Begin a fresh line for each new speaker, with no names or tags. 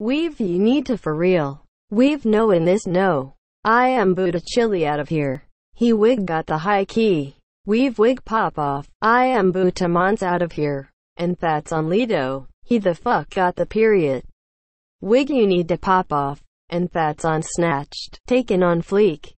We've you need to for real. We've no in this no. I am Buddha chili out of here. He wig got the high key. We've wig pop off. I am Buddha Mons out of here. And that's on Lido. He the fuck got the period. Wig you need to pop off. And that's on snatched. Taken on fleek.